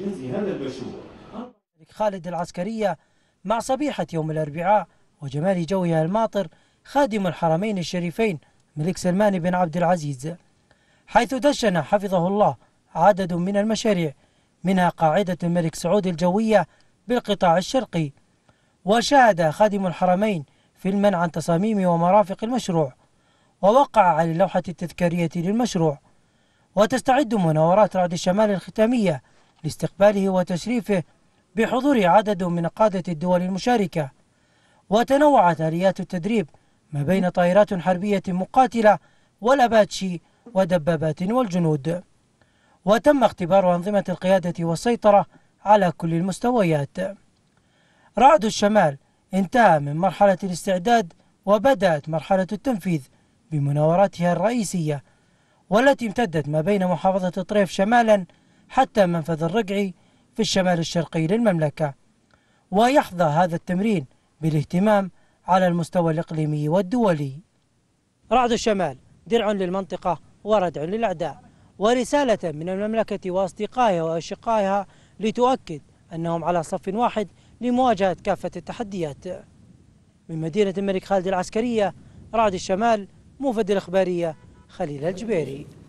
جنس هذا المشروع خالد العسكرية مع صبيحة يوم الأربعاء وجمال جوها الماطر خادم الحرمين الشريفين ملك سلمان بن عبد العزيز حيث دشن حفظه الله عدد من المشاريع منها قاعدة الملك سعود الجوية بالقطاع الشرقي وشهد خادم الحرمين فيلما عن تصاميم ومرافق المشروع ووقع على اللوحة التذكارية للمشروع وتستعد مناورات رعد الشمال الختامية لاستقباله وتشريفه بحضور عدد من قادة الدول المشاركة وتنوعت آليات التدريب ما بين طائرات حربية مقاتلة والأباتشي ودبابات والجنود وتم اختبار أنظمة القيادة والسيطرة على كل المستويات رعد الشمال انتهى من مرحلة الاستعداد وبدأت مرحلة التنفيذ بمناوراتها الرئيسية والتي امتدت ما بين محافظة طريف شمالا حتى منفذ الرقعي في الشمال الشرقي للمملكة ويحظى هذا التمرين بالاهتمام على المستوى الإقليمي والدولي رعد الشمال درع للمنطقة وردع للأعداء ورسالة من المملكة وأصدقائها وأشقائها لتؤكد أنهم على صف واحد لمواجهة كافة التحديات من مدينة الملك خالد العسكرية رعد الشمال موفد الإخبارية خليل الجبيري